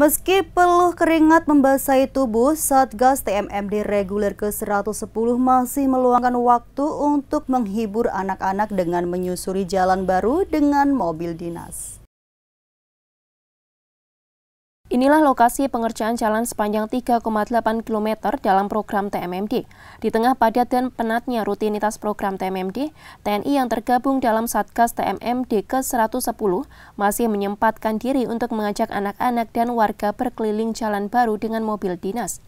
Meski peluh keringat membasahi tubuh, Satgas TMMD Reguler ke-110 masih meluangkan waktu untuk menghibur anak-anak dengan menyusuri jalan baru dengan mobil dinas. Inilah lokasi pengerjaan jalan sepanjang 3,8 km dalam program TMMD. Di tengah padat dan penatnya rutinitas program TMMD, TNI yang tergabung dalam Satgas TMMD ke-110 masih menyempatkan diri untuk mengajak anak-anak dan warga berkeliling jalan baru dengan mobil dinas.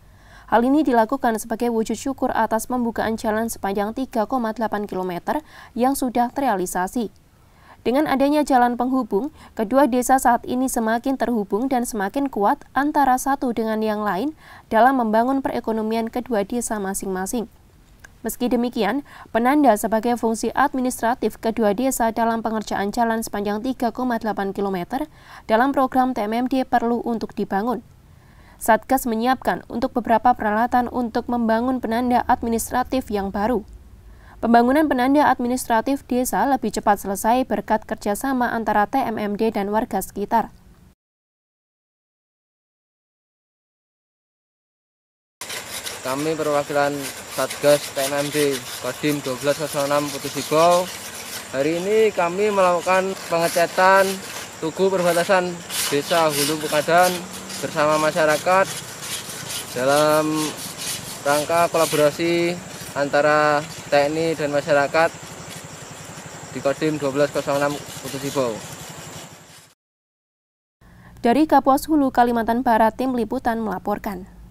Hal ini dilakukan sebagai wujud syukur atas pembukaan jalan sepanjang 3,8 km yang sudah terrealisasi. Dengan adanya jalan penghubung, kedua desa saat ini semakin terhubung dan semakin kuat antara satu dengan yang lain dalam membangun perekonomian kedua desa masing-masing. Meski demikian, penanda sebagai fungsi administratif kedua desa dalam pengerjaan jalan sepanjang 3,8 km dalam program TMMD perlu untuk dibangun. Satgas menyiapkan untuk beberapa peralatan untuk membangun penanda administratif yang baru. Pembangunan penanda administratif desa lebih cepat selesai berkat kerjasama antara TMMD dan warga sekitar. Kami perwakilan Satgas TMMD Kodim 1206 Putusibau. Hari ini kami melakukan pengecatan tugu perbatasan desa Hulu Bukadan bersama masyarakat dalam rangka kolaborasi antara TNI dan masyarakat di Kodim 1206 Kutusibau. Dari Kapuas Hulu, Kalimantan Barat, Tim Liputan melaporkan.